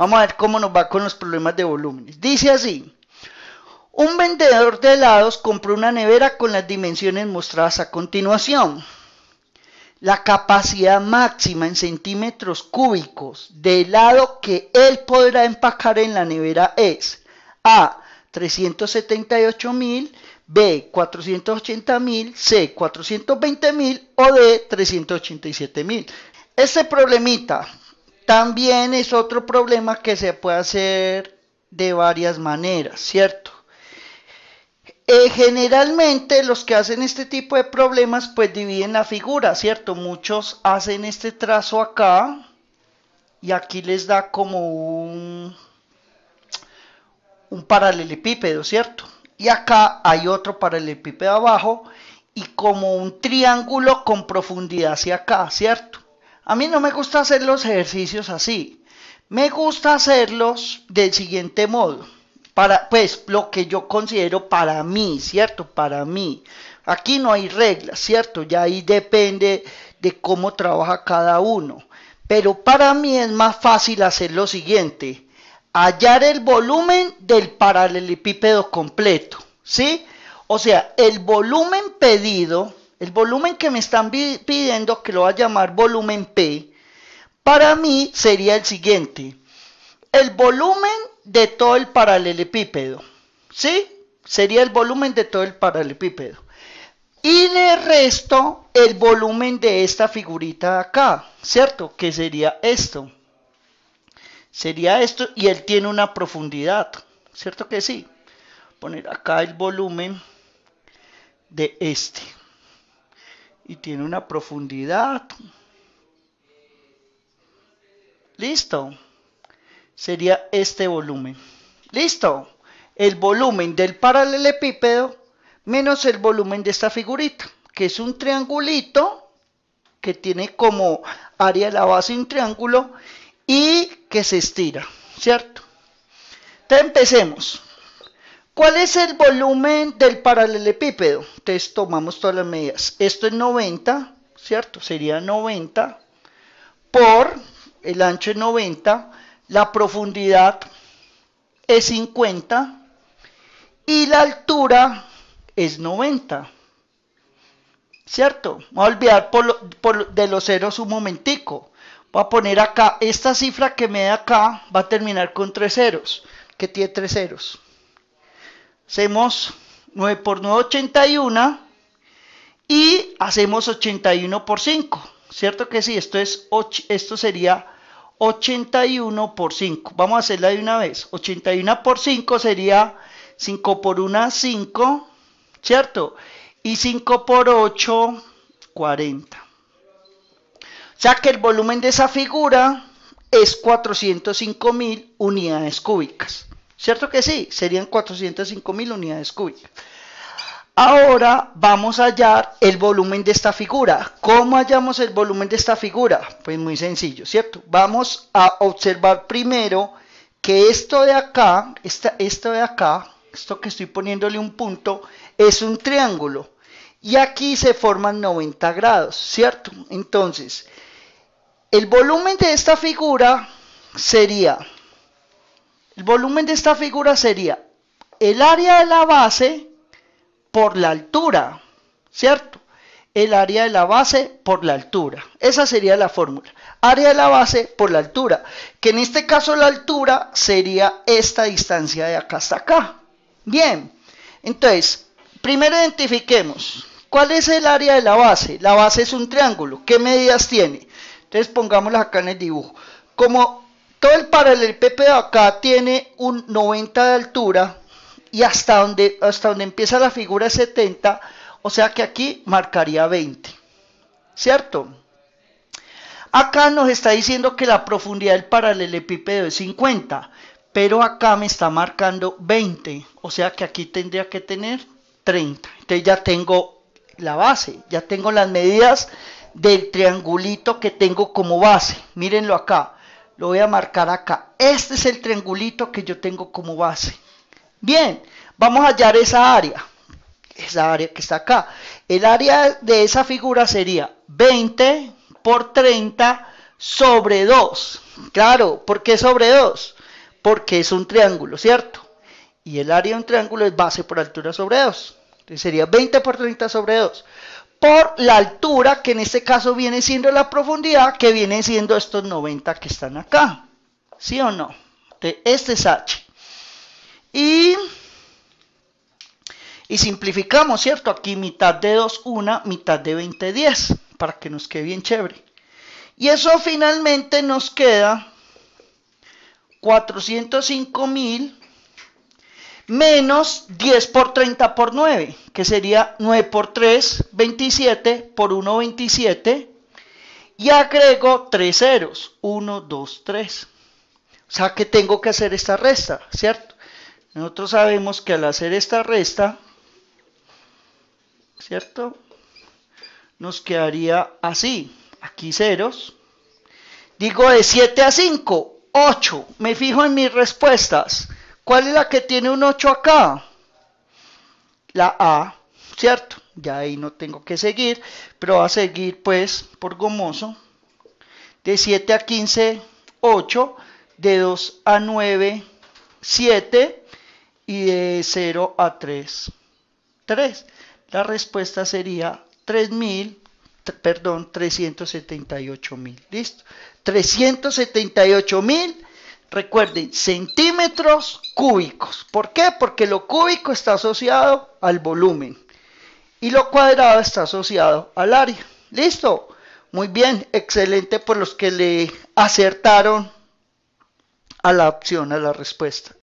Vamos a ver cómo nos va con los problemas de volúmenes. Dice así. Un vendedor de helados compró una nevera con las dimensiones mostradas a continuación. La capacidad máxima en centímetros cúbicos de helado que él podrá empacar en la nevera es A. 378.000 B. 480.000 C. 420.000 o D. 387.000 mil. Este problemita también es otro problema que se puede hacer de varias maneras, ¿cierto? Eh, generalmente los que hacen este tipo de problemas pues dividen la figura, ¿cierto? Muchos hacen este trazo acá y aquí les da como un, un paralelepípedo, ¿cierto? Y acá hay otro paralelepípedo abajo y como un triángulo con profundidad hacia acá, ¿cierto? A mí no me gusta hacer los ejercicios así. Me gusta hacerlos del siguiente modo. Para, pues lo que yo considero para mí, ¿cierto? Para mí. Aquí no hay reglas, ¿cierto? Ya ahí depende de cómo trabaja cada uno. Pero para mí es más fácil hacer lo siguiente. Hallar el volumen del paralelepípedo completo, ¿sí? O sea, el volumen pedido el volumen que me están pidiendo, que lo va a llamar volumen P, para mí sería el siguiente. El volumen de todo el paralelepípedo. ¿Sí? Sería el volumen de todo el paralelepípedo. Y le resto el volumen de esta figurita de acá, ¿cierto? Que sería esto. Sería esto y él tiene una profundidad, ¿cierto que sí? Poner acá el volumen de este y tiene una profundidad. Listo. Sería este volumen. Listo. El volumen del paralelepípedo menos el volumen de esta figurita, que es un triangulito que tiene como área de la base un triángulo y que se estira, ¿cierto? Entonces empecemos. ¿Cuál es el volumen del paralelepípedo? Entonces tomamos todas las medidas. Esto es 90, ¿cierto? Sería 90 por el ancho es 90, la profundidad es 50 y la altura es 90. ¿Cierto? Voy a olvidar de los ceros un momentico. Voy a poner acá, esta cifra que me da acá va a terminar con tres ceros, que tiene tres ceros hacemos 9 por 9, 81. Y hacemos 81 por 5. ¿Cierto que sí? Esto, es esto sería 81 por 5. Vamos a hacerla de una vez. 81 por 5 sería 5 por 1, 5. ¿Cierto? Y 5 por 8, 40. O sea que el volumen de esa figura es 405 mil unidades cúbicas. ¿Cierto que sí? Serían 405.000 mil unidades cúbicas. Ahora vamos a hallar el volumen de esta figura. ¿Cómo hallamos el volumen de esta figura? Pues muy sencillo, ¿cierto? Vamos a observar primero que esto de acá, esta, esto de acá, esto que estoy poniéndole un punto, es un triángulo. Y aquí se forman 90 grados, ¿cierto? Entonces, el volumen de esta figura sería el volumen de esta figura sería el área de la base por la altura, ¿cierto? El área de la base por la altura. Esa sería la fórmula. Área de la base por la altura. Que en este caso la altura sería esta distancia de acá hasta acá. Bien. Entonces, primero identifiquemos. ¿Cuál es el área de la base? La base es un triángulo. ¿Qué medidas tiene? Entonces pongámoslas acá en el dibujo. Como todo el paralelepípedo acá tiene un 90 de altura y hasta donde, hasta donde empieza la figura es 70, o sea que aquí marcaría 20, ¿cierto? Acá nos está diciendo que la profundidad del paralelepípedo es 50, pero acá me está marcando 20, o sea que aquí tendría que tener 30. Entonces ya tengo la base, ya tengo las medidas del triangulito que tengo como base. Mírenlo acá lo voy a marcar acá. Este es el triangulito que yo tengo como base. Bien, vamos a hallar esa área. Esa área que está acá. El área de esa figura sería 20 por 30 sobre 2. Claro, ¿por qué sobre 2? Porque es un triángulo, ¿cierto? Y el área de un triángulo es base por altura sobre 2. Entonces sería 20 por 30 sobre 2 por la altura, que en este caso viene siendo la profundidad, que viene siendo estos 90 que están acá. ¿Sí o no? Este es H. Y, y simplificamos, ¿cierto? Aquí mitad de 2, 1, mitad de 20, 10, para que nos quede bien chévere. Y eso finalmente nos queda 405,000, menos 10 por 30 por 9, que sería 9 por 3, 27 por 1, 27. Y agrego 3 ceros, 1, 2, 3. O sea que tengo que hacer esta resta, ¿cierto? Nosotros sabemos que al hacer esta resta, ¿cierto? Nos quedaría así, aquí ceros. Digo de 7 a 5, 8. Me fijo en mis respuestas. ¿Cuál es la que tiene un 8 acá? La A, ¿cierto? Ya ahí no tengo que seguir, pero va a seguir pues por gomoso. De 7 a 15, 8. De 2 a 9, 7. Y de 0 a 3, 3. La respuesta sería 3000 perdón, 378 mil. ¿Listo? 378 mil recuerden, centímetros cúbicos. ¿Por qué? Porque lo cúbico está asociado al volumen y lo cuadrado está asociado al área. ¿Listo? Muy bien, excelente por los que le acertaron a la opción, a la respuesta.